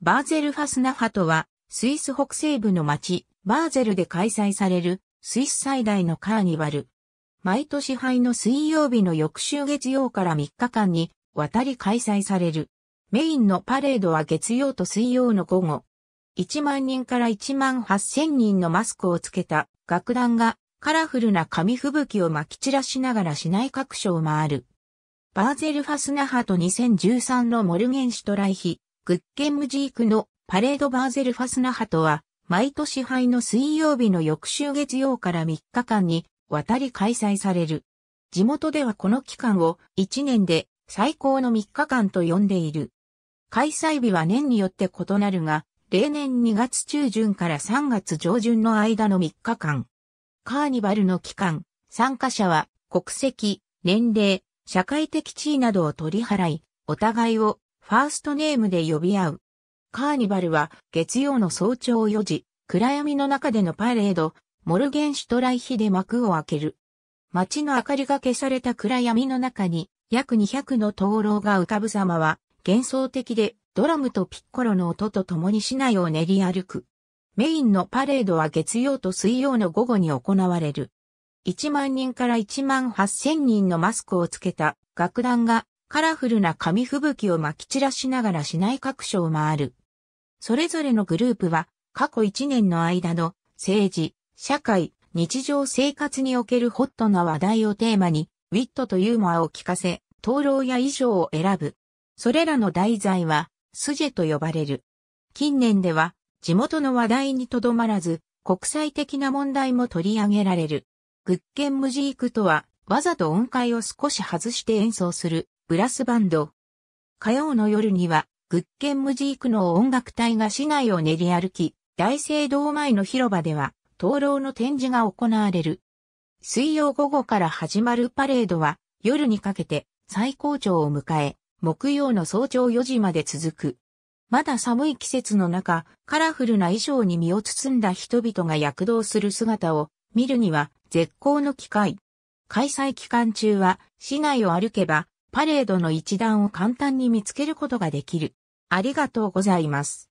バーゼルファスナファとは、スイス北西部の町、バーゼルで開催される、スイス最大のカーニバル。毎年杯の水曜日の翌週月曜から3日間に、渡り開催される。メインのパレードは月曜と水曜の午後。1万人から1万8000人のマスクをつけた楽団がカラフルな紙吹雪を撒き散らしながら市内各所を回る。バーゼルファスナハと2013のモルゲンシュトライヒ、グッケンムジークのパレードバーゼルファスナハトは、毎年杯の水曜日の翌週月曜から3日間に渡り開催される。地元ではこの期間を1年で最高の3日間と呼んでいる。開催日は年によって異なるが、例年2月中旬から3月上旬の間の3日間。カーニバルの期間、参加者は国籍、年齢、社会的地位などを取り払い、お互いをファーストネームで呼び合う。カーニバルは月曜の早朝4時、暗闇の中でのパレード、モルゲンシュトライヒで幕を開ける。街の明かりが消された暗闇の中に約200の灯籠が浮かぶ様は幻想的でドラムとピッコロの音と共に市内を練り歩く。メインのパレードは月曜と水曜の午後に行われる。1万人から1万8000人のマスクをつけた楽団がカラフルな紙吹雪を撒き散らしながら市内各所を回る。それぞれのグループは過去1年の間の政治、社会、日常生活におけるホットな話題をテーマに、ウィットとユーモアを聞かせ、灯籠や衣装を選ぶ。それらの題材は、スジェと呼ばれる。近年では、地元の話題にとどまらず、国際的な問題も取り上げられる。グッケンムジークとは、わざと音階を少し外して演奏するブラスバンド。火曜の夜には、グッケンムジークの音楽隊が市内を練り歩き、大聖堂前の広場では、灯籠の展示が行われる。水曜午後から始まるパレードは、夜にかけて最高潮を迎え、木曜の早朝4時まで続く。まだ寒い季節の中、カラフルな衣装に身を包んだ人々が躍動する姿を見るには絶好の機会。開催期間中は市内を歩けばパレードの一段を簡単に見つけることができる。ありがとうございます。